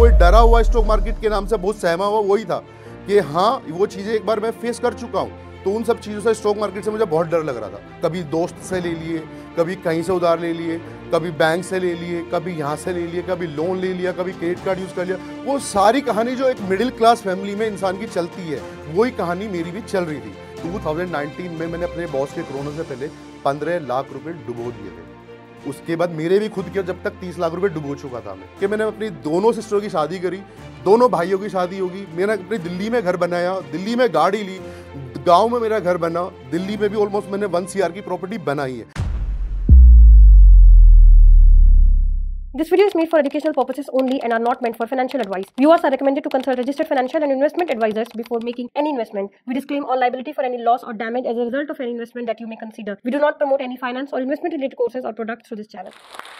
वही डरा हुआ स्टॉक मार्केट के नाम से बहुत सहमा हुआ वही था कि हाँ वो चीज़ें एक बार मैं फेस कर चुका हूँ तो उन सब चीज़ों से स्टॉक मार्केट से मुझे बहुत डर लग रहा था कभी दोस्त से ले लिए कभी कहीं से उधार ले लिए कभी बैंक से ले लिए कभी यहाँ से ले लिए कभी लोन ले लिया कभी क्रेडिट कार्ड यूज़ कर लिया वो सारी कहानी जो एक मिडिल क्लास फैमिली में इंसान की चलती है वही कहानी मेरी भी चल रही थी 2019 में मैंने अपने बॉस के कोरोना से पहले पंद्रह लाख रुपये डुबो दिए थे उसके बाद मेरे भी खुद के जब तक तीस लाख रुपए डुबो चुका था मैं कि मैंने अपनी दोनों सिस्टरों की शादी करी दोनों भाइयों की शादी होगी मैंने अपनी दिल्ली में घर बनाया दिल्ली में गाड़ी ली गाँव में मेरा घर बना दिल्ली में भी ऑलमोस्ट मैंने वन सी की प्रॉपर्टी बनाई है This video is made for educational purposes only and are not meant for financial advice. Viewers are recommended to consult registered financial and investment advisors before making any investment. We disclaim all liability for any loss or damage as a result of any investment that you may consider. We do not promote any finance or investment related courses or products through this channel.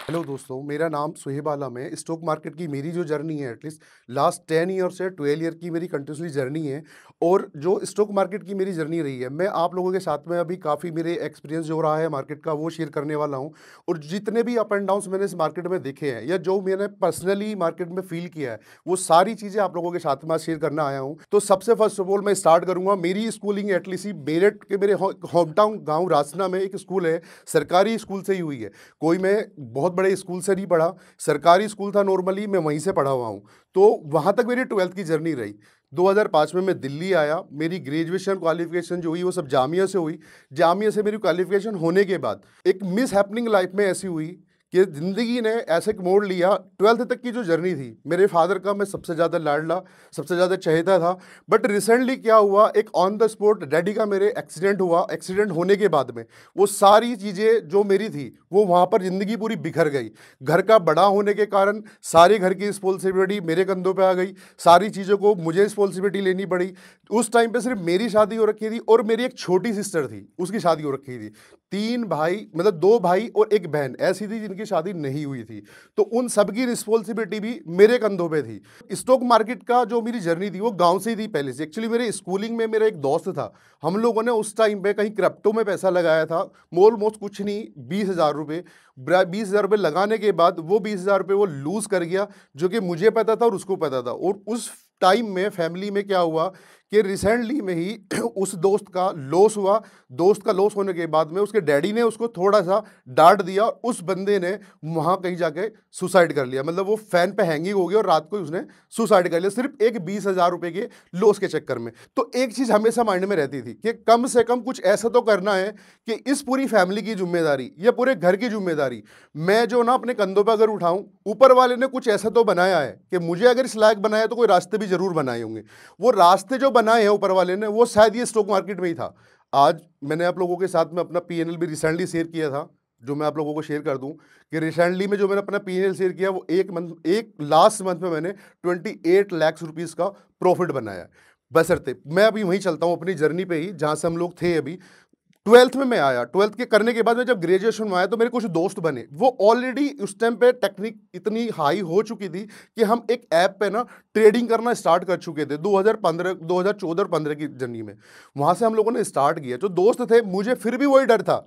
Hello दोस्तों मेरा नाम सुहेब आलम है stock market की मेरी जो journey है at least last ten year से twelve year की मेरी कंटिन्यूसली जर्नी है और जो स्टॉक मार्केट की मेरी जर्नी रही है मैं आप लोगों के साथ में अभी काफ़ी मेरे एक्सपीरियंस जो रहा है मार्केट का वो शेयर करने वाला हूं और जितने भी अप एंड डाउन मैंने इस मार्केट में देखे सीखे हैं या जो मैंने पर्सनली मार्केट में फील किया है वो सारी चीज़ें आप लोगों के साथ में शेयर करना आया हूँ तो सबसे फर्स्ट ऑफ ऑल मैं स्टार्ट करूँगा मेरी स्कूलिंग एटलीस्ट मेरेट के मेरे होम टाउन गाँव रासना में एक स्कूल है सरकारी स्कूल से ही हुई है कोई मैं बहुत बड़े स्कूल से नहीं पढ़ा सरकारी स्कूल था नॉर्मली मैं वहीं से पढ़ा हुआ हूँ तो वहाँ तक मेरी ट्वेल्थ की जर्नी रही 2005 में मैं दिल्ली आया मेरी ग्रेजुएशन क्वालिफिकेशन जो हुई वो सब जामिया से हुई जामिया से मेरी क्वालिफिकेशन होने के बाद एक मिस हैपनिंग लाइफ में ऐसी हुई कि ज़िंदगी ने ऐसे एक मोड़ लिया ट्वेल्थ तक की जो जर्नी थी मेरे फादर का मैं सबसे ज़्यादा लाडला सबसे ज़्यादा चाहता था बट रिसेंटली क्या हुआ एक ऑन द स्पॉट डैडी का मेरे एक्सीडेंट हुआ एक्सीडेंट होने के बाद में वो सारी चीज़ें जो मेरी थी वो वहाँ पर ज़िंदगी पूरी बिखर गई घर का बड़ा होने के कारण सारे घर की रिस्पॉन्सिबिलिटी मेरे कंधों पर आ गई सारी चीज़ों को मुझे रिस्पॉन्सिबिलिटी लेनी पड़ी उस टाइम पर सिर्फ मेरी शादी हो रखी थी और मेरी एक छोटी सिस्टर थी उसकी शादी हो रखी थी तीन भाई मतलब दो भाई और एक बहन ऐसी थी जिनकी जिनकी शादी नहीं हुई थी तो उन सबकी रिस्पॉन्सिबिलिटी भी मेरे कंधों पे थी स्टॉक मार्केट का जो मेरी जर्नी थी वो गांव से ही थी पहले से एक्चुअली मेरे स्कूलिंग में मेरा एक दोस्त था हम लोगों ने उस टाइम पे कहीं क्रिप्टो में पैसा लगाया था ऑलमोस्ट कुछ नहीं बीस हज़ार रुपये बीस हज़ार रुपये लगाने के बाद वो बीस हज़ार रुपये वो लूज़ कर गया जो कि मुझे पता था और उसको पता था और उस टाइम में फैमिली में क्या हुआ कि रिसेंटली में ही उस दोस्त का लॉस हुआ दोस्त का लॉस होने के बाद में उसके डैडी ने उसको थोड़ा सा डांट दिया और उस बंदे ने वहाँ कहीं जाके सुसाइड कर लिया मतलब वो फैन पे हैंगिंग हो गया और रात को ही उसने सुसाइड कर लिया सिर्फ एक बीस हज़ार रुपये के लॉस के चक्कर में तो एक चीज़ हमेशा माइंड में रहती थी कि कम से कम कुछ ऐसा तो करना है कि इस पूरी फैमिली की जिम्मेदारी या पूरे घर की जिम्मेदारी मैं जो ना अपने कंधों पर अगर उठाऊँ ऊपर वाले ने कुछ ऐसा तो बनाया है कि मुझे अगर इस लायक बनाया तो कोई रास्ते भी ज़रूर बनाए होंगे वो रास्ते जो बनाए हैं ऊपर वाले ने वो शायद ये स्टॉक मार्केट में ही था आज मैंने आप लोगों के साथ में अपना पीएनएल भी रिसेंटली शेयर किया था जो मैं आप लोगों को शेयर कर दूं कि रिसेंटली में जो मैंने अपना पीएनएल शेयर किया वो एक मंथ एक लास्ट मंथ में मैंने ट्वेंटी एट लैक्स रुपीज़ का प्रॉफिट बनाया बसरते मैं अभी वहीं चलता हूँ अपनी जर्नी पर ही जहाँ से हम लोग थे अभी ट्वेल्थ में मैं आया ट्वेल्थ के करने के बाद मैं जब ग्रेजुएशन में आया तो मेरे कुछ दोस्त बने वो ऑलरेडी उस टाइम पे टेक्निक इतनी हाई हो चुकी थी कि हम एक ऐप पे ना ट्रेडिंग करना स्टार्ट कर चुके थे 2015 2014-15 की जर्नी में वहाँ से हम लोगों ने स्टार्ट किया जो तो दोस्त थे मुझे फिर भी वही डर था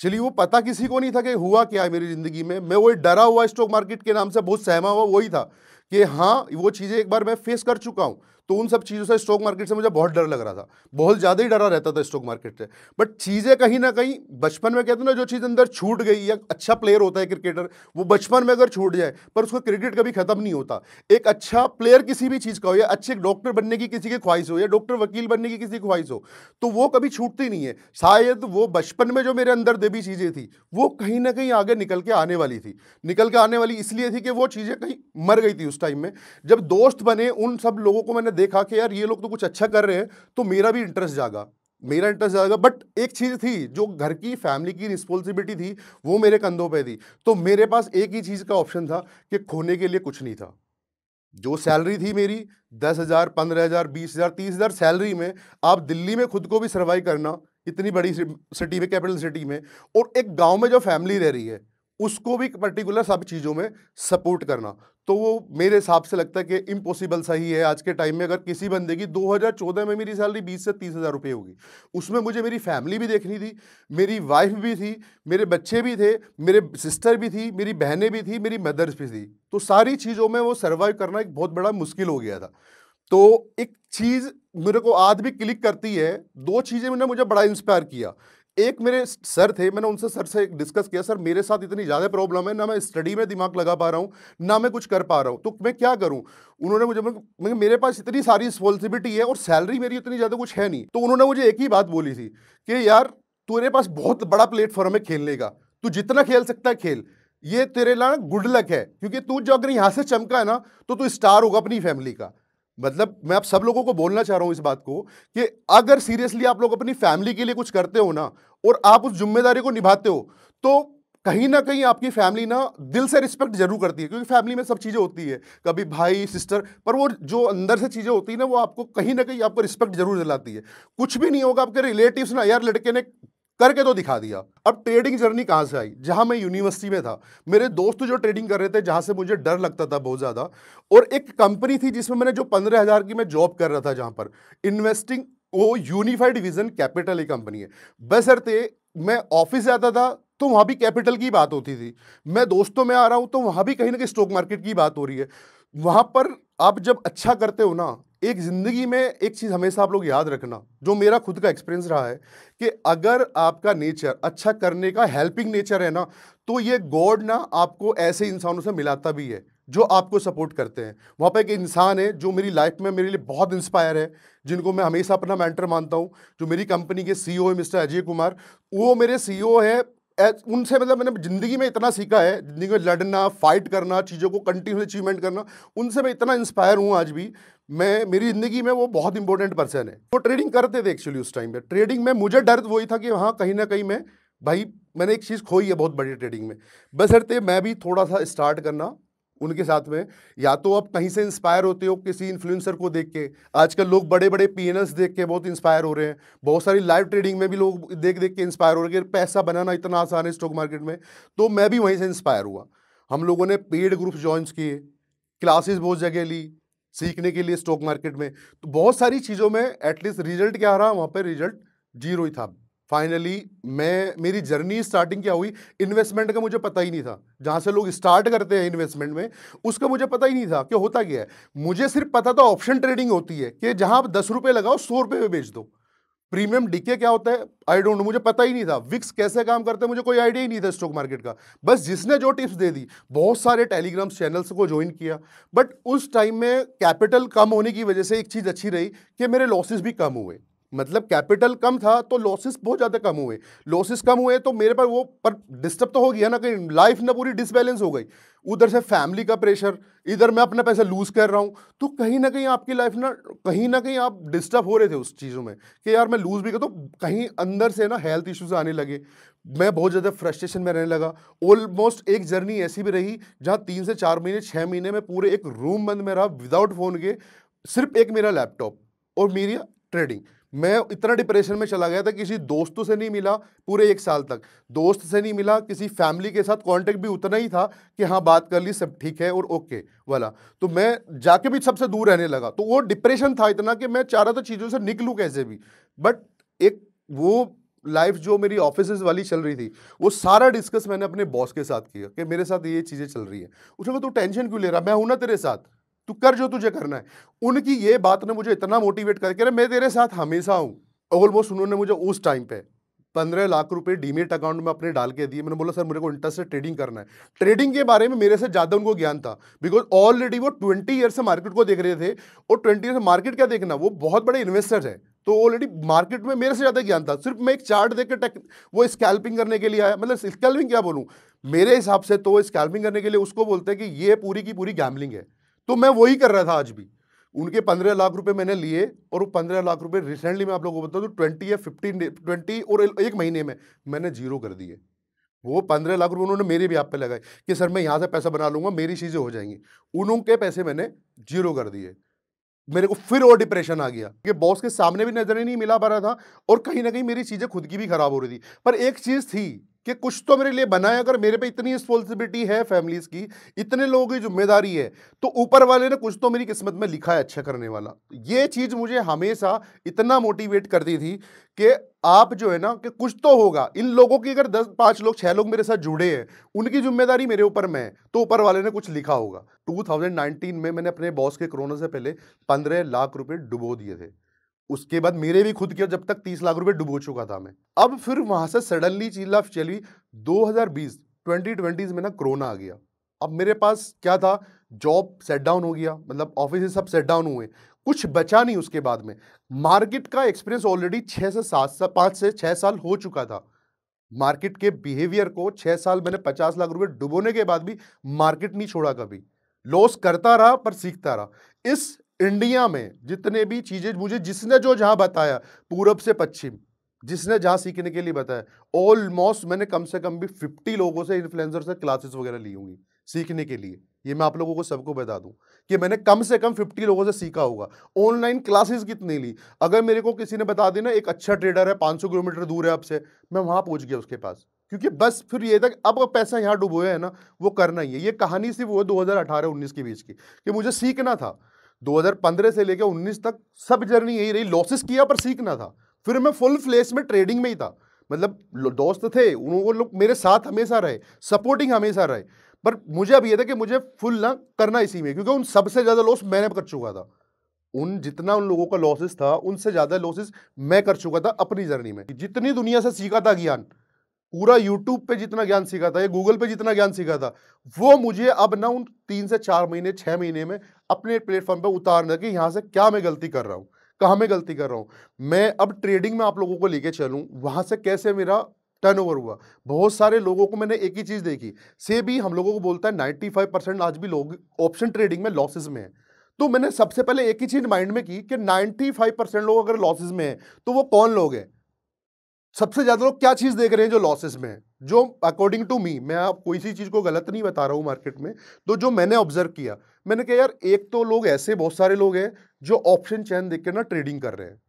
चलिए वो पता किसी को नहीं था कि हुआ क्या है मेरी ज़िंदगी में मैं वही डरा हुआ स्टॉक मार्केट के नाम से बहुत सहमा हुआ वही था कि हाँ वो चीज़ें एक बार मैं फेस कर चुका हूँ तो उन सब चीज़ों से स्टॉक मार्केट से मुझे बहुत डर लग रहा था बहुत ज़्यादा ही डरा रहता था स्टॉक मार्केट से बट चीज़ें कहीं ना कहीं बचपन में कहते हैं ना जो चीज़ अंदर छूट गई या अच्छा प्लेयर होता है क्रिकेटर वो बचपन में अगर छूट जाए पर उसका क्रिकेट कभी ख़त्म नहीं होता एक अच्छा प्लेयर किसी भी चीज़ का हो या अच्छे डॉक्टर बनने की किसी की ख्वाहिश हो या डॉक्टर वकील बनने की किसी की ख्वाहिश हो तो वो कभी छूटती नहीं है शायद वो बचपन में जो मेरे अंदर देवी चीज़ें थी वो कहीं ना कहीं आगे निकल के आने वाली थी निकल के आने वाली इसलिए थी कि वो चीज़ें कहीं मर गई थी उस टाइम में जब दोस्त बने उन सब लोगों को मैंने देखा कि यार ये लोग तो कुछ अच्छा कर रहे हैं तो मेरा भी इंटरेस्ट जागा मेरा इंटरेस्ट जाएगा बट एक चीज़ थी जो घर की फैमिली की रिस्पॉन्सिबिलिटी थी वो मेरे कंधों पे थी तो मेरे पास एक ही चीज़ का ऑप्शन था कि खोने के लिए कुछ नहीं था जो सैलरी थी मेरी दस हज़ार पंद्रह हज़ार बीस हज़ार तीस हज़ार सैलरी में आप दिल्ली में खुद को भी सर्वाइव करना इतनी बड़ी सिटी में कैपिटल सिटी में और एक गांव में जो फैमिली रह रही है उसको भी पर्टिकुलर सब चीज़ों में सपोर्ट करना तो वो मेरे हिसाब से लगता है कि इम्पॉसिबल सही है आज के टाइम में अगर किसी बंदे की 2014 में मेरी सैलरी 20 से तीस हज़ार रुपये होगी उसमें मुझे मेरी फैमिली भी देखनी थी मेरी वाइफ भी थी मेरे बच्चे भी थे मेरे सिस्टर भी थी मेरी बहनें भी थी मेरी मदर्स भी थी तो सारी चीज़ों में वो सर्वाइव करना एक बहुत बड़ा मुश्किल हो गया था तो एक चीज़ मेरे को आज भी क्लिक करती है दो चीज़ें मैंने मुझे बड़ा इंस्पायर किया एक मेरे सर थे मैंने उनसे सर से डिस्कस किया सर मेरे साथ इतनी ज़्यादा प्रॉब्लम है ना मैं स्टडी में दिमाग लगा पा रहा हूँ ना मैं कुछ कर पा रहा हूँ तो मैं क्या करूँ उन्होंने मुझे मैं मेरे पास इतनी सारी रिस्पॉन्सिबिलिटी है और सैलरी मेरी इतनी ज़्यादा कुछ है नहीं तो उन्होंने मुझे एक ही बात बोली थी कि यार तेरे पास बहुत बड़ा प्लेटफॉर्म है खेलने का तू जितना खेल सकता है खेल ये तेरे लिए गुड लक है क्योंकि तू जो अगर यहाँ से चमका है ना तो तू स्टार होगा अपनी फैमिली का मतलब मैं आप सब लोगों को बोलना चाह रहा हूं इस बात को कि अगर सीरियसली आप लोग अपनी फैमिली के लिए कुछ करते हो ना और आप उस जिम्मेदारी को निभाते हो तो कहीं ना कहीं आपकी फैमिली ना दिल से रिस्पेक्ट जरूर करती है क्योंकि फैमिली में सब चीज़ें होती है कभी भाई सिस्टर पर वो जो अंदर से चीज़ें होती है ना वो आपको कहीं ना कहीं आपको रिस्पेक्ट जरूर दिलाती है कुछ भी नहीं होगा आपके रिलेटिव्स ना यार लड़के ने करके तो दिखा दिया अब ट्रेडिंग जर्नी कहाँ से आई जहाँ मैं यूनिवर्सिटी में था मेरे दोस्त जो ट्रेडिंग कर रहे थे जहाँ से मुझे डर लगता था बहुत ज़्यादा और एक कंपनी थी जिसमें मैंने जो पंद्रह हज़ार की मैं जॉब कर रहा था जहाँ पर इन्वेस्टिंग वो यूनिफाइड विजन कैपिटल ही कंपनी है बसरते मैं ऑफिस जाता था तो वहाँ भी कैपिटल की बात होती थी मैं दोस्तों में आ रहा हूँ तो वहाँ भी कहीं ना कहीं स्टॉक मार्केट की बात हो रही है वहाँ पर आप जब अच्छा करते हो ना एक ज़िंदगी में एक चीज़ हमेशा आप लोग याद रखना जो मेरा खुद का एक्सपीरियंस रहा है कि अगर आपका नेचर अच्छा करने का हेल्पिंग नेचर है ना तो ये गॉड ना आपको ऐसे इंसानों से मिलाता भी है जो आपको सपोर्ट करते हैं वहाँ पर एक इंसान है जो मेरी लाइफ में मेरे लिए बहुत इंस्पायर है जिनको मैं हमेशा अपना मेंटर मानता हूँ जो मेरी कंपनी के सीईओ है मिस्टर अजय कुमार वो मेरे सीईओ है उनसे मतलब मैंने ज़िंदगी में इतना सीखा है ज़िंदगी में लड़ना फाइट करना चीज़ों को कंटिन्यू अचीवमेंट करना उनसे मैं इतना इंस्पायर हूँ आज भी मैं मेरी ज़िंदगी में वो बहुत इंपॉर्टेंट पर्सन है वो ट्रेडिंग करते थे एक्चुअली उस टाइम पर ट्रेडिंग में मुझे डर वही था कि हाँ कहीं ना कहीं मैं भाई मैंने एक चीज़ खोई है बहुत बड़ी ट्रेडिंग में बस बसरते मैं भी थोड़ा सा स्टार्ट करना उनके साथ में या तो आप कहीं से इंस्पायर होते हो किसी इन्फ्लुएंसर को देख के आजकल लोग बड़े बड़े पी देख के बहुत इंस्पायर हो रहे हैं बहुत सारी लाइव ट्रेडिंग में भी लोग देख देख के इंस्पायर हो रहे हैं पैसा बनाना इतना आसान है स्टॉक मार्केट में तो मैं भी वहीं से इंस्पायर हुआ हम लोगों ने पेड ग्रुप ज्वाइंस किए क्लासेस बहुत जगह ली सीखने के लिए स्टॉक मार्केट में तो बहुत सारी चीज़ों में एटलीस्ट रिजल्ट क्या रहा वहाँ पर रिजल्ट जीरो ही था फाइनली मैं मेरी जर्नी स्टार्टिंग क्या हुई इन्वेस्टमेंट का मुझे पता ही नहीं था जहाँ से लोग स्टार्ट करते हैं इन्वेस्टमेंट में उसका मुझे पता ही नहीं था कि होता क्या है मुझे सिर्फ पता था ऑप्शन ट्रेडिंग होती है कि जहाँ आप दस रुपये लगाओ सौ रुपये में बेच दो प्रीमियम डीके क्या होता है आई डोंट नो मुझे पता ही नहीं था विक्स कैसे काम करते हैं मुझे कोई आइडिया ही नहीं था स्टॉक मार्केट का बस जिसने जो टिप्स दे दी बहुत सारे टेलीग्राम चैनल्स को ज्वाइन किया बट उस टाइम में कैपिटल कम होने की वजह से एक चीज़ अच्छी रही कि मेरे लॉसेस भी कम हुए मतलब कैपिटल कम था तो लॉसेस बहुत ज़्यादा कम हुए लॉसेस कम हुए तो मेरे पर वो पर डिस्टर्ब तो हो गया ना कहीं लाइफ ना पूरी डिसबैलेंस हो गई उधर से फैमिली का प्रेशर इधर मैं अपना पैसा लूज़ कर रहा हूँ तो कहीं ना कहीं आपकी लाइफ ना कहीं ना कहीं आप डिस्टर्ब हो रहे थे उस चीज़ों में कि यार मैं लूज़ भी कर तो कहीं अंदर से ना हेल्थ इशूज आने लगे मैं बहुत ज़्यादा फ्रस्ट्रेशन में रहने लगा ऑलमोस्ट एक जर्नी ऐसी भी रही जहाँ तीन से चार महीने छः महीने में पूरे एक रूम बंद में रहा विदाउट फ़ोन के सिर्फ एक मेरा लैपटॉप और मेरी ट्रेडिंग मैं इतना डिप्रेशन में चला गया था किसी दोस्तों से नहीं मिला पूरे एक साल तक दोस्त से नहीं मिला किसी फैमिली के साथ कांटेक्ट भी उतना ही था कि हाँ बात कर ली सब ठीक है और ओके वाला तो मैं जाके भी सबसे दूर रहने लगा तो वो डिप्रेशन था इतना कि मैं चाह रहा था चीज़ों से निकलूँ कैसे भी बट एक वो लाइफ जो मेरी ऑफिस वाली चल रही थी वो सारा डिस्कस मैंने अपने बॉस के साथ किया कि मेरे साथ ये चीज़ें चल रही है उसने कहा तू टेंशन क्यों ले रहा मैं हूं ना तेरे साथ तू कर जो तुझे करना है उनकी ये बात ने मुझे इतना मोटिवेट करके मैं तेरे साथ हमेशा हूँ ऑलमोस्ट उन्होंने मुझे उस टाइम पे पंद्रह लाख रुपए डीमेट अकाउंट में अपने डाल के दिए मैंने बोला सर मेरे को इंटरेस्ट से ट्रेडिंग करना है ट्रेडिंग के बारे में मेरे से ज़्यादा उनको ज्ञान था बिकॉज ऑलरेडी वो ट्वेंटी ईयर से मार्केट को देख रहे थे और ट्वेंटी ईयर से मार्केट क्या देखना वो बहुत बड़े इन्वेस्टर्स हैं तो ऑलरेडी मार्केट में मेरे से ज़्यादा ज्ञान था सिर्फ मैं एक चार्ट देख के टेक वो स्कैल्पिंग करने के लिए आया मतलब स्कैल्पिंग क्या बोलूँ मेरे हिसाब से तो स्कैल्पिंग करने के लिए उसको बोलते हैं कि ये पूरी की पूरी गैमलिंग है तो मैं वही कर रहा था आज भी उनके पंद्रह लाख रुपए मैंने लिए और वो पंद्रह लाख रुपए रिसेंटली मैं आप लोगों को बता दूँ ट्वेंटी या फिफ्टीन ट्वेंटी और एक महीने में मैंने जीरो कर दिए वो पंद्रह लाख रुपए उन्होंने मेरे भी आप पे लगाए कि सर मैं यहाँ से पैसा बना लूँगा मेरी चीज़ें हो जाएंगी उनके पैसे मैंने जीरो कर दिए मेरे को फिर और डिप्रेशन आ गया कि बॉस के सामने भी नजर ही नहीं मिला पा रहा था और कहीं ना कहीं मेरी चीज़ें खुद की भी खराब हो रही थी पर एक चीज़ थी कि कुछ तो मेरे लिए बनाए अगर मेरे पे इतनी रिस्पॉन्सिबिलिटी है फैमिलीज की इतने लोगों की जिम्मेदारी है तो ऊपर वाले ने कुछ तो मेरी किस्मत में लिखा है अच्छा करने वाला ये चीज़ मुझे हमेशा इतना मोटिवेट करती थी कि आप जो है ना कि कुछ तो होगा इन लोगों की अगर दस पाँच लोग छः लोग मेरे साथ जुड़े हैं उनकी जिम्मेदारी मेरे ऊपर में है तो ऊपर वाले ने कुछ लिखा होगा टू में मैंने अपने बॉस के कोरोना से पहले पंद्रह लाख रुपए डुबो दिए थे उसके बाद मेरे भी खुद के जब तक तीस लाख रुपए डुबो चुका था मैं अब फिर वहां से सडनली चीला चली ट्वेंटी ट्वेंटी में ना कोरोना आ गया अब मेरे पास क्या था जॉब सेट डाउन हो गया मतलब ऑफिस सब सेट डाउन हुए कुछ बचा नहीं उसके बाद में मार्केट का एक्सपीरियंस ऑलरेडी छः से सात साल पाँच से छः साल हो चुका था मार्केट के बिहेवियर को छः साल मैंने पचास लाख रुपए डुबोने के बाद भी मार्केट नहीं छोड़ा कभी लॉस करता रहा पर सीखता रहा इस इंडिया में जितने भी चीज़ें मुझे जिसने जो जहाँ बताया पूरब से पश्चिम जिसने जहाँ सीखने के लिए बताया ऑलमोस्ट मैंने कम से कम भी फिफ्टी लोगों से इन्फ्लुएंसर से क्लासेस वगैरह ली होंगी सीखने के लिए ये मैं आप लोगों को सबको बता दूं कि मैंने कम से कम फिफ्टी लोगों से सीखा होगा ऑनलाइन क्लासेस कितनी ली अगर मेरे को किसी ने बता देना एक अच्छा ट्रेडर है पाँच किलोमीटर दूर है आपसे मैं वहाँ पहुँच गया उसके पास क्योंकि बस फिर ये था अब पैसा यहाँ डूबोए है ना वो करना ही है ये कहानी सिर्फ वो दो हज़ार की बीच की कि मुझे सीखना था 2015 से लेकर 19 तक सब जर्नी यही रही लॉसेस किया पर सीखना था फिर मैं फुल फ्लेस में ट्रेडिंग में ही था मतलब दोस्त थे उनको लोग मेरे साथ हमेशा रहे सपोर्टिंग हमेशा रहे पर मुझे अब यह था कि मुझे फुल ना करना इसी में क्योंकि उन सबसे ज़्यादा लॉस मैंने कर चुका था उन जितना उन लोगों का लॉसेस था उनसे ज़्यादा लॉसेस मैं कर चुका था अपनी जर्नी में जितनी दुनिया से सीखा था ज्ञान पूरा यूट्यूब पे जितना ज्ञान सीखा था या गूगल पे जितना ज्ञान सीखा था वो मुझे अब ना उन तीन से चार महीने छः महीने में अपने प्लेटफॉर्म पे उतारना कि यहाँ से क्या मैं गलती कर रहा हूँ कहाँ मैं गलती कर रहा हूँ मैं अब ट्रेडिंग में आप लोगों को लेके चलूँ वहाँ से कैसे मेरा ओवर हुआ बहुत सारे लोगों को मैंने एक ही चीज़ देखी से भी हम लोगों को बोलता है फाइव परसेंट आज भी लोग ऑप्शन ट्रेडिंग में लॉसेज में है तो मैंने सबसे पहले एक ही चीज़ माइंड में की कि 95 परसेंट लोग अगर लॉसेज में हैं तो वो कौन लोग हैं सबसे ज्यादा लोग क्या चीज देख रहे हैं जो लॉसेस में है जो अकॉर्डिंग टू मी मैं आप कोई सी चीज को गलत नहीं बता रहा हूँ मार्केट में तो जो मैंने ऑब्जर्व किया मैंने कहा यार एक तो लोग ऐसे बहुत सारे लोग हैं जो ऑप्शन चैन देख के ना ट्रेडिंग कर रहे हैं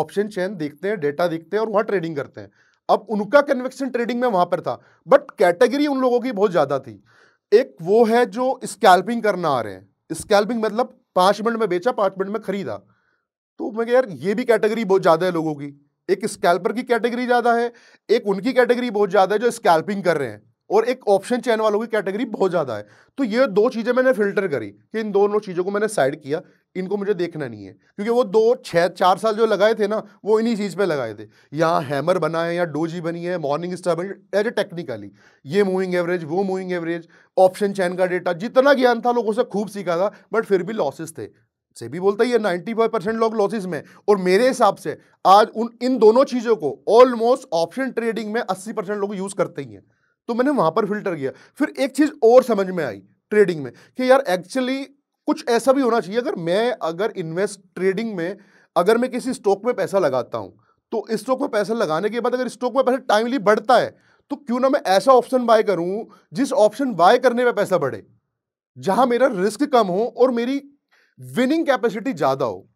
ऑप्शन चैन देखते हैं डेटा देखते हैं और वहाँ ट्रेडिंग करते हैं अब उनका कन्वेक्शन ट्रेडिंग में वहां पर था बट कैटेगरी उन लोगों की बहुत ज्यादा थी एक वो है जो स्कैल्पिंग करना आ रहे हैं स्कैल्पिंग मतलब पांच मिनट में बेचा पांच मिनट में खरीदा तो मैं यार ये भी कैटेगरी बहुत ज्यादा है लोगों की एक स्कैल्पर की कैटेगरी ज़्यादा है एक उनकी कैटेगरी बहुत ज़्यादा है जो स्कैल्पिंग कर रहे हैं और एक ऑप्शन चैन वालों की कैटेगरी बहुत ज़्यादा है तो ये दो चीज़ें मैंने फिल्टर करी कि इन दोनों चीज़ों को मैंने साइड किया इनको मुझे देखना नहीं है क्योंकि वो दो छः चार साल जो लगाए थे ना वो इन्हीं चीज़ पे लगाए थे यहाँ हैमर बना है या डोजी बनी है मॉर्निंग स्टार बनी एज ए टेक्निकली ये मूविंग एवरेज वो मूविंग एवरेज ऑप्शन चैन का डेटा जितना ज्ञान था लोगों से खूब सीखा था बट फिर भी लॉसेस थे से भी बोलता ही है नाइन्टी फाइव परसेंट लोग लॉसेज में और मेरे हिसाब से आज उन इन दोनों चीज़ों को ऑलमोस्ट ऑप्शन ट्रेडिंग में अस्सी परसेंट लोग यूज़ करते ही हैं तो मैंने वहाँ पर फिल्टर किया फिर एक चीज़ और समझ में आई ट्रेडिंग में कि यार एक्चुअली कुछ ऐसा भी होना चाहिए अगर मैं अगर इन्वेस्ट ट्रेडिंग में अगर मैं किसी स्टॉक में पैसा लगाता हूँ तो स्टॉक में पैसा लगाने के बाद अगर स्टॉक में पैसा टाइमली बढ़ता है तो क्यों ना मैं ऐसा ऑप्शन बाय करूं जिस ऑप्शन बाय करने में पैसा बढ़े जहां मेरा रिस्क कम हो और मेरी विनिंग कैपेसिटी ज़्यादा हो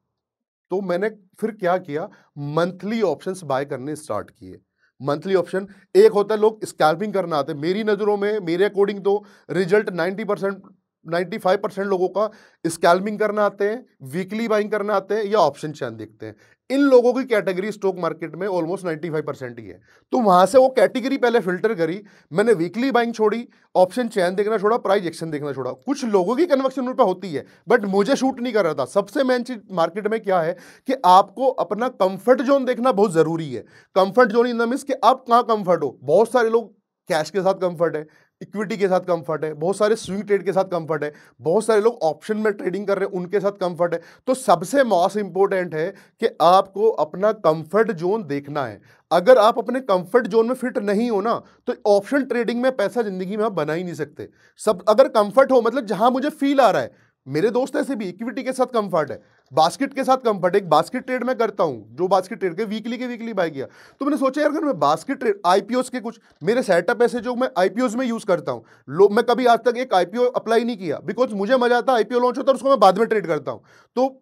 तो मैंने फिर क्या किया मंथली ऑप्शंस बाय करने स्टार्ट किए मंथली ऑप्शन एक होता है लोग स्कैल्पिंग करना आते मेरी नज़रों में मेरे अकॉर्डिंग तो result 90 percent ninety five percent लोगों का स्कैल्मिंग करना आते हैं वीकली बाइंग करना आते हैं या ऑप्शन चैन देखते हैं इन लोगों की कैटेगरी स्टॉक मार्केट में ऑलमोस्ट नाइन्टी फाइव परसेंट ही है तो वहां से वो कैटेगरी पहले फिल्टर करी मैंने वीकली बाइंग छोड़ी ऑप्शन चैन देखना छोड़ा प्राइज एक्शन देखना छोड़ा कुछ लोगों की कन्वेक्शन पे होती है बट मुझे शूट नहीं कर रहा था सबसे मेन चीज मार्केट में क्या है कि आपको अपना कंफर्ट जोन देखना बहुत जरूरी है comfort zone in the means कि आप कहाँ कंफर्ट हो बहुत सारे लोग कैश के साथ कंफर्ट है इक्विटी के साथ कंफर्ट है बहुत सारे स्विंग ट्रेड के साथ कंफर्ट है बहुत सारे लोग ऑप्शन में ट्रेडिंग कर रहे हैं उनके साथ कंफर्ट है तो सबसे मोस्ट इंपॉर्टेंट है कि आपको अपना कंफर्ट जोन देखना है अगर आप अपने कंफर्ट जोन में फिट नहीं हो ना तो ऑप्शन ट्रेडिंग में पैसा जिंदगी में आप बना ही नहीं सकते सब अगर कंफर्ट हो मतलब जहां मुझे फील आ रहा है मेरे दोस्त ऐसे भी इक्विटी के साथ कंफर्ट है बास्केट के साथ कंफर्ट एक बास्केट ट्रेड में करता हूँ जो बास्केट ट्रेड के वीकली के वीकली बाय किया तो मैंने सोचा यार अगर मैं बास्केट ट्रेड आईपीओस के कुछ मेरे सेटअप ऐसे जो मैं आईपीओ में यूज़ करता हूँ लोग मैं कभी आज तक एक आईपीओ अप्लाई नहीं किया बिकॉज मुझे मजा आता है आईपीओ लॉन्च होता है उसको मैं बाद में ट्रेड करता हूँ तो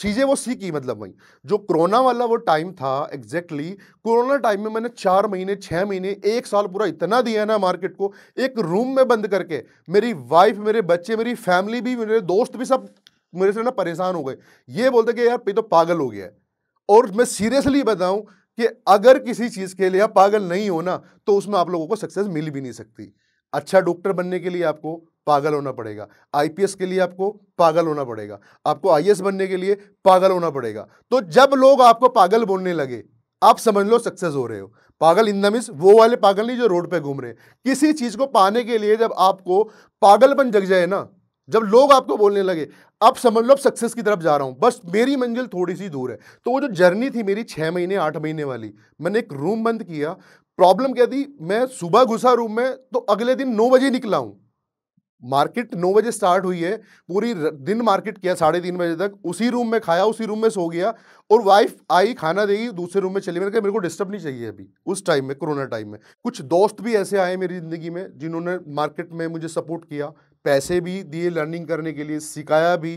चीज़ें वो सीखी मतलब वही जो कोरोना वाला वो टाइम था एग्जैक्टली exactly, कोरोना टाइम में मैंने चार महीने छः महीने एक साल पूरा इतना दिया ना मार्केट को एक रूम में बंद करके मेरी वाइफ मेरे बच्चे मेरी फैमिली भी मेरे दोस्त भी सब मेरे से ना परेशान हो गए ये बोलते कि यार तो पागल हो गया है और मैं सीरियसली बताऊं कि अगर किसी चीज़ के लिए आप पागल नहीं हो ना तो उसमें आप लोगों को सक्सेस मिल भी नहीं सकती अच्छा डॉक्टर बनने के लिए आपको पागल होना पड़ेगा आईपीएस के लिए आपको पागल होना पड़ेगा आपको आई बनने के लिए पागल होना पड़ेगा तो जब लोग आपको पागल बोलने लगे आप समझ लो सक्सेस हो रहे हो पागल इन द मिस वो वाले पागल नहीं जो रोड पे घूम रहे किसी चीज़ को पाने के लिए जब आपको पागलपन जग जाए ना जब लोग आपको बोलने लगे अब समझ लो सक्सेस की तरफ जा रहा हूं बस मेरी मंजिल थोड़ी सी दूर है तो वो जो जर्नी थी मेरी छह महीने आठ महीने वाली मैंने एक रूम बंद किया प्रॉब्लम क्या थी मैं सुबह घुसा रूम में तो अगले दिन नौ बजे निकला हूं मार्केट नौ बजे स्टार्ट हुई है पूरी दिन मार्केट किया साढ़े तीन बजे तक उसी रूम में खाया उसी रूम में सो गया और वाइफ आई खाना देगी दूसरे रूम में चली मैंने कहा मेरे को डिस्टर्ब नहीं चाहिए अभी उस टाइम में कोरोना टाइम में कुछ दोस्त भी ऐसे आए मेरी ज़िंदगी में जिन्होंने मार्केट में मुझे सपोर्ट किया पैसे भी दिए लर्निंग करने के लिए सिखाया भी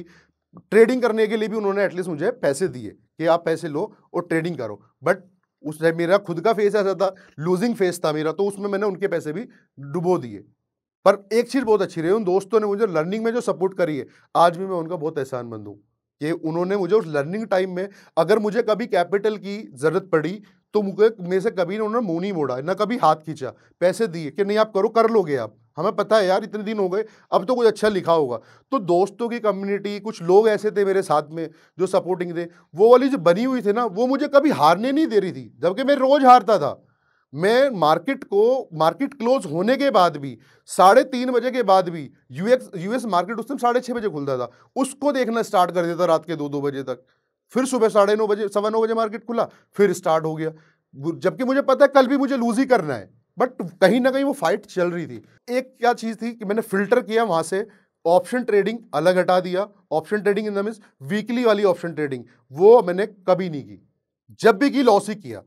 ट्रेडिंग करने के लिए भी उन्होंने एटलीस्ट मुझे पैसे दिए कि आप पैसे लो और ट्रेडिंग करो बट उस टाइम मेरा खुद का फेस ऐसा था लूजिंग फेस था मेरा तो उसमें मैंने उनके पैसे भी डुबो दिए पर एक चीज़ बहुत अच्छी रही उन दोस्तों ने मुझे लर्निंग में जो सपोर्ट करी है आज भी मैं उनका बहुत एहसान मंद हूँ कि उन्होंने मुझे उस लर्निंग टाइम में अगर मुझे कभी कैपिटल की ज़रूरत पड़ी तो मेरे से कभी उन्होंने मुंह नहीं मोड़ा ना कभी हाथ खींचा पैसे दिए कि नहीं आप करो कर लोगे आप हमें पता है यार इतने दिन हो गए अब तो कुछ अच्छा लिखा होगा तो दोस्तों की कम्युनिटी कुछ लोग ऐसे थे मेरे साथ में जो सपोर्टिंग थे वो वाली जो बनी हुई थी ना वो मुझे कभी हारने नहीं दे रही थी जबकि मैं रोज़ हारता था मैं मार्केट को मार्केट क्लोज होने के बाद भी साढ़े तीन बजे के बाद भी यूएस यूएस मार्केट उस टाइम साढ़े छः बजे खुलता था उसको देखना स्टार्ट कर देता रात के दो दो बजे तक फिर सुबह साढ़े नौ बजे सवा नौ बजे मार्केट खुला फिर स्टार्ट हो गया जबकि मुझे पता है कल भी मुझे लूज ही करना है बट कहीं ना कहीं वो फाइट चल रही थी एक क्या चीज़ थी कि मैंने फिल्टर किया वहाँ से ऑप्शन ट्रेडिंग अलग हटा दिया option trading in the means weekly वाली ऑप्शन ट्रेडिंग वो मैंने कभी नहीं की जब भी की लॉस ही किया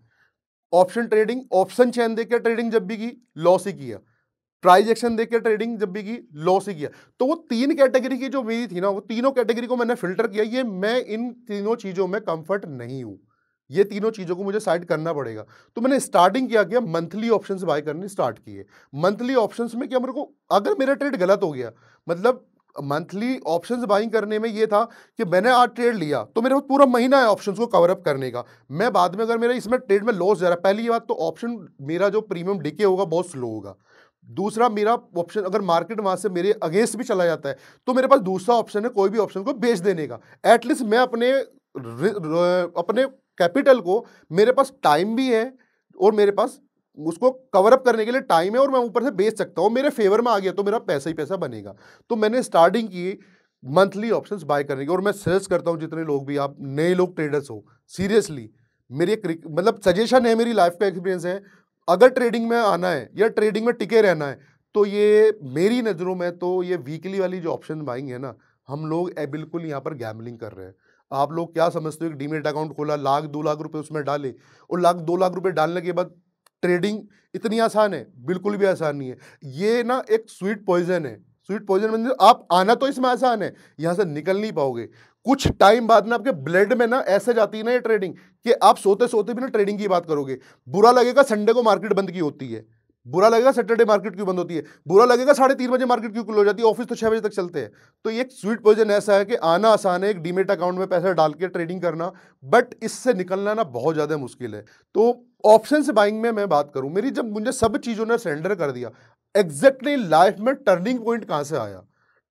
ऑप्शन ट्रेडिंग ऑप्शन चैन देकर ट्रेडिंग जब भी की लॉस ही किया प्राइज एक्शन देकर ट्रेडिंग जब भी की लॉस ही किया तो वो तीन कैटेगरी की जो मेरी थी ना वो तीनों कैटेगरी को मैंने फिल्टर किया ये मैं इन तीनों चीज़ों में कंफर्ट नहीं हूँ ये तीनों चीज़ों को मुझे साइड करना पड़ेगा तो मैंने स्टार्टिंग किया किया मंथली ऑप्शन बाय करने स्टार्ट किए मंथली ऑप्शन में क्या मेरे को अगर मेरा ट्रेड गलत हो गया मतलब मंथली ऑप्शन बाइंग करने में ये था कि मैंने आज ट्रेड लिया तो मेरे पास पूरा महीना है ऑप्शन को कवर अप करने का मैं बाद में अगर मेरा इसमें ट्रेड में लॉस जा रहा है पहली बात तो ऑप्शन मेरा जो प्रीमियम डिके होगा बहुत स्लो होगा दूसरा मेरा ऑप्शन अगर मार्केट वहां से मेरे अगेंस्ट भी चला जाता है तो मेरे पास दूसरा ऑप्शन है कोई भी ऑप्शन को बेच देने का एटलीस्ट मैं अपने र, र, अपने कैपिटल को मेरे पास टाइम भी है और मेरे पास उसको कवर अप करने के लिए टाइम है और मैं ऊपर से बेच सकता हूँ मेरे फेवर में आ गया तो मेरा पैसा ही पैसा बनेगा तो मैंने स्टार्टिंग की मंथली ऑप्शन बाय करने की और मैं सजेस्ट करता हूँ जितने लोग भी आप नए लोग ट्रेडर्स हो सीरियसली मेरी मतलब सजेशन है मेरी लाइफ का एक्सपीरियंस है अगर ट्रेडिंग में आना है या ट्रेडिंग में टिके रहना है तो ये मेरी नज़रों में तो ये वीकली वाली जो ऑप्शन बाइंग है ना हम लोग बिल्कुल यहाँ पर गैमलिंग कर रहे हैं आप लोग क्या समझते हो एक डीमेट अकाउंट खोला लाख दो लाख रुपए उसमें डाले और लाख दो लाख रुपए डालने के बाद ट्रेडिंग इतनी आसान है बिल्कुल भी आसान नहीं है ये ना एक स्वीट पॉइजन है स्वीट पॉइजन मतलब आप आना तो इसमें आसान है यहाँ से निकल नहीं पाओगे कुछ टाइम बाद ना आपके ब्लड में ना ऐसे जाती है ना ये ट्रेडिंग कि आप सोते सोते भी ना ट्रेडिंग की बात करोगे बुरा लगेगा संडे को मार्केट बंद की होती है बुरा लगेगा सैटरडे मार्केट क्यों बंद होती है बुरा लगेगा साढ़े तीन बजे मार्केट क्यों खुल हो जाती है ऑफिस तो छः बजे तक चलते हैं तो एक स्वीट पोजिशन ऐसा है कि आना आसान है एक डीमेट अकाउंट में पैसा डाल के ट्रेडिंग करना बट इससे निकलना ना बहुत ज़्यादा मुश्किल है तो ऑप्शन से बाइंग में मैं बात करूँ मेरी जब मुझे सब चीज़ों ने सरेंडर कर दिया एग्जैक्टली लाइफ में टर्निंग पॉइंट कहाँ से आया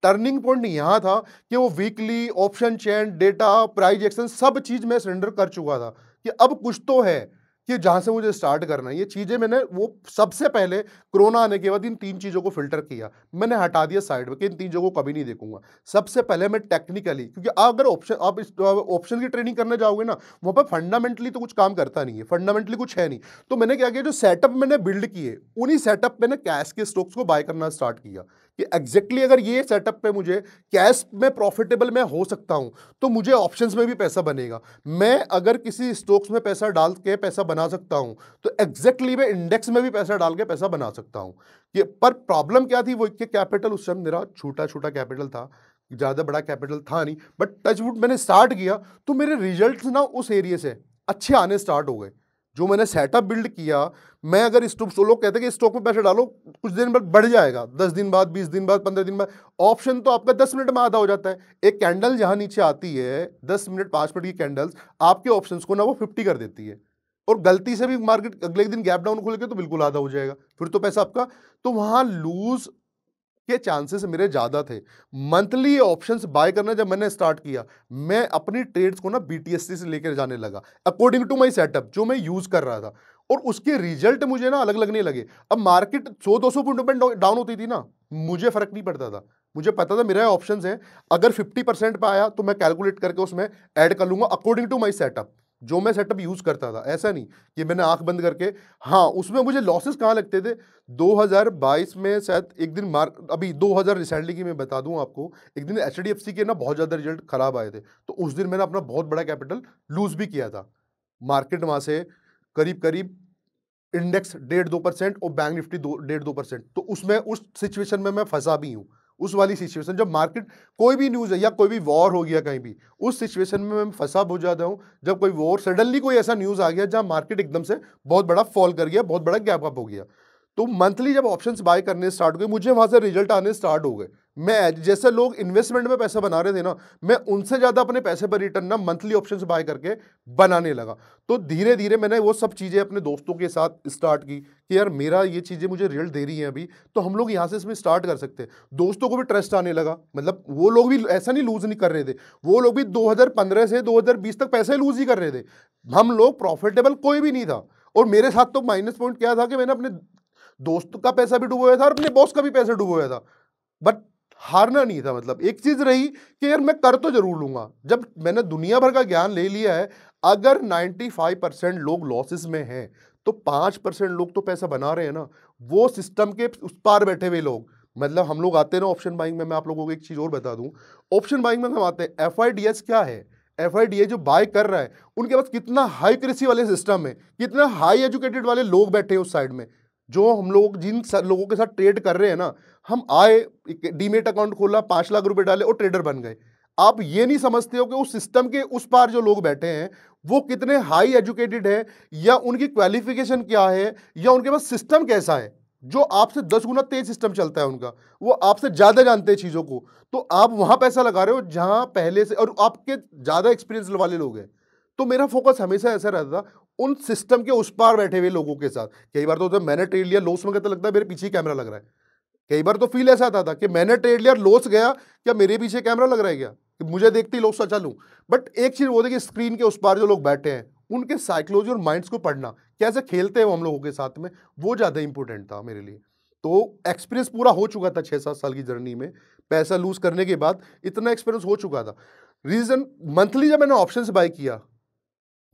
टर्निंग पॉइंट यहाँ था कि वो weekly option chain data price action सब चीज़ मैं सरेंडर कर चुका था कि अब कुछ तो है कि जहाँ से मुझे स्टार्ट करना है ये चीज़ें मैंने वो सबसे पहले कोरोना आने के बाद इन तीन चीज़ों को फिल्टर किया मैंने हटा दिया साइड में कि इन चीज़ों को कभी नहीं देखूंगा सबसे पहले मैं टेक्निकली क्योंकि अगर ऑप्शन आप इस ऑप्शन की ट्रेनिंग करने जाओगे ना वहाँ पर फंडामेंटली तो कुछ काम करता नहीं है फंडामेंटली कुछ है नहीं तो मैंने क्या किया जो सेटअप मैंने बिल्ड किए उन्हीं सेटअप मैंने कैश के स्टॉक्स को बाय करना स्टार्ट किया कि एग्जैक्टली अगर ये सेटअप पे मुझे कैश में प्रॉफिटेबल मैं हो सकता हूँ तो मुझे ऑप्शंस में भी पैसा बनेगा मैं अगर किसी स्टॉक्स में पैसा डाल के पैसा बना सकता हूँ तो एग्जैक्टली मैं इंडेक्स में भी पैसा डाल के पैसा बना सकता हूँ ये पर प्रॉब्लम क्या थी वो कि कैपिटल उस समय मेरा छोटा छोटा कैपिटल था ज़्यादा बड़ा कैपिटल था नहीं बट टचवुड मैंने स्टार्ट किया तो मेरे रिजल्ट ना उस एरिए से अच्छे आने स्टार्ट हो गए जो मैंने सेटअप बिल्ड किया मैं अगर स्टॉक लोग कहते हैं कि स्टॉक में पैसे डालो कुछ दिन बाद बढ़ जाएगा दस दिन बाद बीस दिन बाद पंद्रह दिन बाद ऑप्शन तो आपका दस मिनट में आधा हो जाता है एक कैंडल जहाँ नीचे आती है दस मिनट पाँच मिनट की कैंडल्स आपके ऑप्शन को ना वो फिफ्टी कर देती है और गलती से भी मार्केट अगले दिन गैप डाउन खुल गया तो बिल्कुल आधा हो जाएगा फिर तो पैसा आपका तो वहाँ लूज के चांसेस मेरे ज़्यादा थे मंथली ऑप्शंस बाय करना जब मैंने स्टार्ट किया मैं अपनी ट्रेड्स को ना बीटीएससी से लेकर जाने लगा अकॉर्डिंग टू माई सेटअप जो मैं यूज़ कर रहा था और उसके रिजल्ट मुझे ना अलग लगने लगे अब मार्केट सौ दो सौ पॉइंट डाउन होती थी ना मुझे फ़र्क नहीं पड़ता था मुझे पता था मेरा ऑप्शन है अगर फिफ्टी परसेंट पर आया तो मैं कैलकुलेट करके उसमें ऐड कर लूंगा अकॉर्डिंग टू माई सेटअप जो मैं सेटअप यूज़ करता था ऐसा नहीं कि मैंने आंख बंद करके हाँ उसमें मुझे लॉसेस कहाँ लगते थे 2022 में शायद एक दिन मार अभी 2000 रिसेंटली की मैं बता दूं आपको एक दिन एच के ना बहुत ज़्यादा रिजल्ट ख़राब आए थे तो उस दिन मैंने अपना बहुत बड़ा कैपिटल लूज़ भी किया था मार्केट वहां से करीब करीब इंडेक्स डेढ़ दो परसेंट और बैंक निफ्टी दो डेढ़ दो परसेंट तो उसमें उस सिचुएशन में मैं फंसा भी हूँ उस वाली सिचुएशन जब मार्केट कोई भी न्यूज़ है या कोई भी वॉर हो गया कहीं भी उस सिचुएशन में मैं फंसा हो जाता हूँ जब कोई वॉर सडनली कोई ऐसा न्यूज़ आ गया जहाँ मार्केट एकदम से बहुत बड़ा फॉल कर गया बहुत बड़ा गैप अप हो गया तो मंथली जब ऑप्शंस बाय करने स्टार्ट हुए मुझे वहां से रिजल्ट आने स्टार्ट हो गए मैं जैसे लोग इन्वेस्टमेंट में पैसा बना रहे थे ना मैं उनसे ज़्यादा अपने पैसे पर रिटर्न ना मंथली ऑप्शन बाय करके बनाने लगा तो धीरे धीरे मैंने वो सब चीज़ें अपने दोस्तों के साथ स्टार्ट की कि यार मेरा ये चीज़ें मुझे रिजल्ट दे रही हैं अभी तो हम लोग यहाँ से इसमें स्टार्ट कर सकते हैं दोस्तों को भी ट्रस्ट आने लगा मतलब वो लोग भी ऐसा नहीं लूज़ नहीं कर रहे थे वो लोग भी दो से दो तक पैसे लूज़ ही कर रहे थे हम लोग प्रॉफिटेबल कोई भी नहीं था और मेरे साथ तो माइनस पॉइंट क्या था कि मैंने अपने दोस्त का पैसा भी डूबा हुआ था और अपने बॉस का भी पैसा डूबा हुआ था बट हारना नहीं था मतलब एक चीज़ रही कि यार मैं कर तो जरूर लूंगा जब मैंने दुनिया भर का ज्ञान ले लिया है अगर 95 परसेंट लोग लॉसेस में हैं तो पाँच परसेंट लोग तो पैसा बना रहे हैं ना वो सिस्टम के उस पार बैठे हुए लोग मतलब हम लोग आते हैं ना ऑप्शन बाइंग में मैं आप लोगों को एक चीज़ और बता दूं ऑप्शन बाइंग में हम आते हैं एफ क्या है एफ जो बाय कर रहा है उनके पास कितना हाई कृषि वाले सिस्टम है कितना हाई एजुकेटेड वाले लोग बैठे हैं उस साइड में जो हम लोग जिन लोगों के साथ ट्रेड कर रहे हैं ना हम आए डीमेट अकाउंट खोला पाँच लाख रुपए डाले और ट्रेडर बन गए आप ये नहीं समझते हो कि उस सिस्टम के उस पार जो लोग बैठे हैं वो कितने हाई एजुकेटेड है या उनकी क्वालिफिकेशन क्या है या उनके पास सिस्टम कैसा है जो आपसे दस गुना तेज सिस्टम चलता है उनका वो आपसे ज़्यादा जानते हैं चीज़ों को तो आप वहाँ पैसा लगा रहे हो जहाँ पहले से और आपके ज़्यादा एक्सपीरियंस वाले लोग हैं तो मेरा फोकस हमेशा ऐसा रहता था उन सिस्टम के उस पार बैठे हुए लोगों के साथ कई बार तो, जब मैंने ट्रेड लिया लॉस में कहता तो लगता है मेरे पीछे कैमरा लग रहा है कई बार तो फील ऐसा आता था कि मैंने ट्रेड लिया लॉस गया क्या मेरे पीछे कैमरा लग रहा है क्या कि मुझे देखते ही लॉस ना अच्छा चलूँ बट एक चीज़ वो थी कि स्क्रीन के उस पार जो लोग बैठे हैं उनके साइकोलॉजी और माइंड्स को पढ़ना कैसे खेलते हैं वो हम लोगों के साथ में वो ज़्यादा इंपॉर्टेंट था मेरे लिए तो एक्सपीरियंस पूरा हो चुका था छः सात साल की जर्नी में पैसा लूज़ करने के बाद इतना एक्सपीरियंस हो चुका था रीज़न मंथली जब मैंने ऑप्शन बाय किया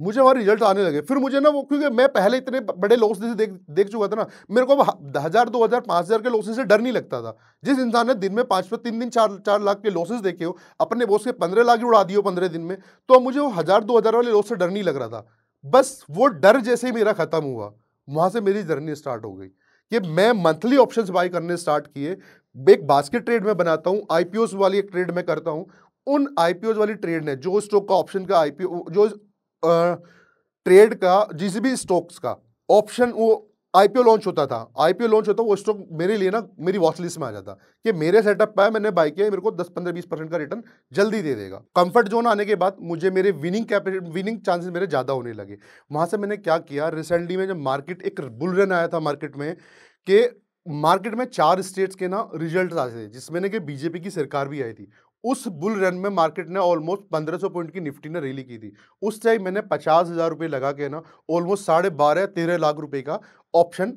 मुझे वहाँ रिजल्ट आने लगे फिर मुझे ना वो क्योंकि मैं पहले इतने बड़े लॉस से देख देख चुका था ना मेरे को अब हज़ार दो हज़ार पाँच हज़ार के लॉसेज से डर नहीं लगता था जिस इंसान ने दिन में पाँच पाँच तीन दिन चार चार लाख के लॉसेज देखे हो अपने बॉस के पंद्रह लाख उड़ा दिए हो पंद्रह दिन में तो अब मुझे वो हज़ार दो हज़ार वाले लॉस से डर नहीं लग रहा था बस वो डर जैसे ही मेरा ख़त्म हुआ वहाँ से मेरी जर्नी स्टार्ट हो गई कि मैं मंथली ऑप्शन बाई करने स्टार्ट किए एक बास्केट ट्रेड में बनाता हूँ आई वाली एक ट्रेड में करता हूँ उन आईपीओ वाली ट्रेड ने जो स्टॉक का ऑप्शन का आईपीओ जो ट्रेड का जिस भी स्टॉक्स का ऑप्शन वो आईपीओ लॉन्च होता था आईपीओ लॉन्च होता वो स्टॉक मेरे लिए ना मेरी वॉच लिस्ट में आ जाता कि मेरे सेटअप पर मैंने बाई किया मेरे को 10-15 20 परसेंट का रिटर्न जल्दी दे देगा कंफर्ट जोन आने के बाद मुझे मेरे विनिंग कैपिटल विनिंग चांसेस मेरे ज़्यादा होने लगे वहाँ से मैंने क्या किया रिसेंटली में जब मार्केट एक बुल रन आया था मार्केट में कि मार्केट में चार स्टेट्स के ना रिजल्ट आए थे जिसमें ना कि बीजेपी की सरकार भी आई थी उस बुल रन में मार्केट ने ऑलमोस्ट 1500 पॉइंट की निफ्टी ने रैली की थी उस टाइम मैंने पचास हज़ार रुपये लगा के ना ऑलमोस्ट साढ़े बारह तेरह लाख रुपए का ऑप्शन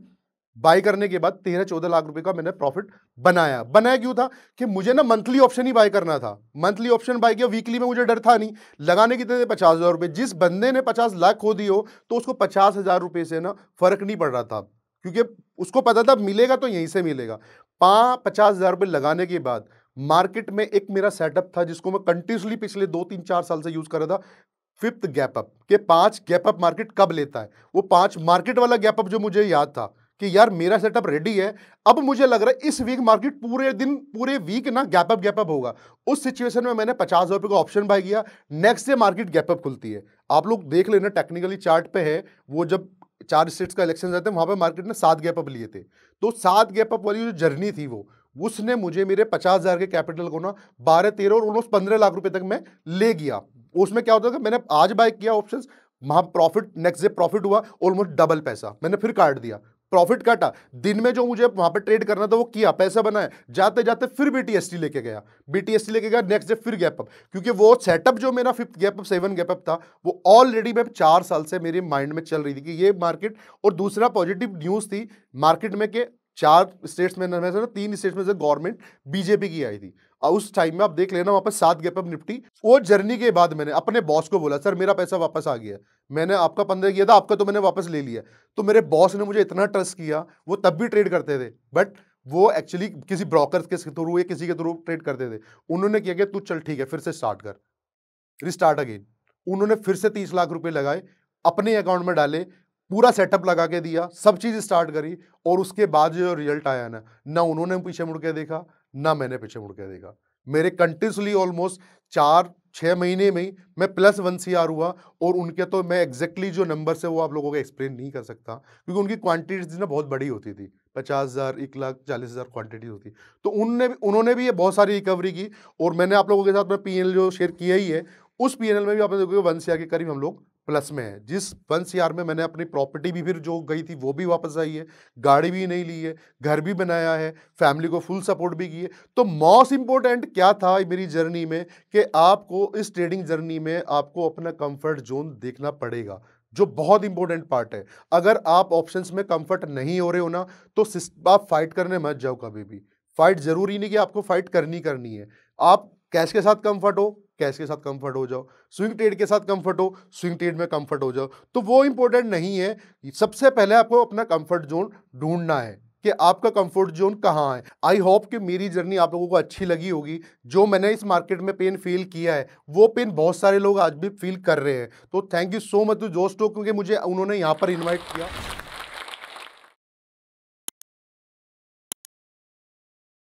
बाई करने के बाद तेरह चौदह लाख रुपए का मैंने प्रॉफिट बनाया बनाया क्यों था कि मुझे ना मंथली ऑप्शन ही बाय करना था मंथली ऑप्शन बाय किया वीकली में मुझे डर था नहीं लगाने कितने थे पचास हज़ार रुपये जिस बंदे ने पचास लाख खो दी हो तो उसको पचास हज़ार रुपये से ना फर्क नहीं पड़ रहा था क्योंकि उसको पता था मिलेगा तो यहीं से मिलेगा पांच पचास हज़ार रुपये लगाने के बाद मार्केट में एक मेरा सेटअप था जिसको मैं कंटिन्यूसली पिछले दो तीन चार साल से यूज कर रहा था फिफ्थ गैप अप के पांच गैप अप मार्केट कब लेता है वो पांच मार्केट वाला गैप अप जो मुझे याद था कि यार मेरा सेटअप रेडी है अब मुझे लग रहा है इस वीक मार्केट पूरे दिन पूरे वीक ना गैप अप गैप अप होगा उस सिचुएशन में मैंने पचास रुपए का ऑप्शन बाय किया next day market gap up खुलती है आप लोग देख लेना टेक्निकली चार्ट पे है वो जब चार स्टेट्स का इलेक्शन रहते हैं वहां पर मार्केट ने सात गैप अप लिए थे तो सात गैप अप वाली जो जर्नी थी वो उसने मुझे मेरे पचास हज़ार के कैपिटल को ना बारह तेरह और उन्नीस पंद्रह लाख रुपए तक मैं ले गया उसमें क्या होता था मैंने आज बाय किया ऑप्शंस वहाँ प्रॉफिट नेक्स्ट डे प्रॉफिट हुआ ऑलमोस्ट डबल पैसा मैंने फिर काट दिया प्रॉफिट काटा दिन में जो मुझे वहां पर ट्रेड करना था वो किया पैसा बनाया जाते जाते फिर बीटीएसटी लेके गया बीटीएसटी लेके गया नेक्स्ट डे फिर गैप अप क्योंकि वो सेटअप जो मेरा fifth gap up seven gap up था वो ऑलरेडी मैं चार साल से मेरे माइंड में चल रही थी कि ये मार्केट और दूसरा पॉजिटिव न्यूज़ थी मार्केट में कि चार स्टेट्स में मैं सर तीन स्टेट्स में से गवर्नमेंट बीजेपी की आई थी और उस टाइम में आप देख लेना वहां पर सात गैप अप निपटी वो जर्नी के बाद मैंने अपने बॉस को बोला सर मेरा पैसा वापस आ गया मैंने आपका पंद्रह किया था आपका तो मैंने वापस ले लिया तो मेरे बॉस ने मुझे इतना ट्रस्ट किया वो तब भी ट्रेड करते थे बट वो एक्चुअली किसी ब्रोकर के थ्रू या किसी के थ्रू ट्रेड करते थे उन्होंने किया कि तू चल ठीक है फिर से स्टार्ट कर रिस्टार्ट अगेन उन्होंने फिर से तीस लाख रुपए लगाए अपने अकाउंट में डाले पूरा सेटअप लगा के दिया सब चीज़ स्टार्ट करी और उसके बाद जो रिजल्ट आया ना ना उन्होंने पीछे मुड़ के देखा ना मैंने पीछे मुड़ के देखा मेरे कंटिन्यूसली ऑलमोस्ट चार छः महीने में ही मैं प्लस वन सी आर हुआ और उनके तो मैं एग्जैक्टली exactly जो नंबर से वो आप लोगों को एक्सप्लेन नहीं कर सकता क्योंकि उनकी क्वांटिटीज ना बहुत बड़ी होती थी पचास हज़ार एक लाख चालीस हज़ार क्वान्टिटीज होती तो उनने भी उन्होंने भी ये बहुत सारी रिकवरी की और मैंने आप लोगों के साथ में पी जो शेयर किया ही है उस पी में भी आपने देखोगे वन सी के करीब हम लोग प्लस में है जिस वन सी में मैंने अपनी प्रॉपर्टी भी फिर जो गई थी वो भी वापस आई है गाड़ी भी नहीं ली है घर भी बनाया है फैमिली को फुल सपोर्ट भी की है तो मोस्ट इंपॉर्टेंट क्या था मेरी जर्नी में कि आपको इस ट्रेडिंग जर्नी में आपको अपना कंफर्ट जोन देखना पड़ेगा जो बहुत इंपॉर्टेंट पार्ट है अगर आप ऑप्शंस में कंफर्ट नहीं हो रहे हो ना तो आप फाइट करने मत जाओ कभी भी फाइट जरूरी नहीं कि आपको फाइट करनी करनी है आप कैश के साथ कंफर्ट हो कैश के साथ कंफर्ट हो जाओ स्विंग ट्रेड के साथ कंफर्ट हो स्विंग ट्रेड में कंफर्ट हो जाओ तो वो इंपॉर्टेंट नहीं है सबसे पहले आपको अपना कंफर्ट जोन ढूंढना है कि आपका कंफर्ट जोन कहाँ है आई होप कि मेरी जर्नी आप लोगों को अच्छी लगी होगी जो मैंने इस मार्केट में पेन फील किया है वो पेन बहुत सारे लोग आज भी फील कर रहे हैं तो thank you so much to जोस्टो क्योंकि मुझे उन्होंने यहाँ पर इन्वाइट किया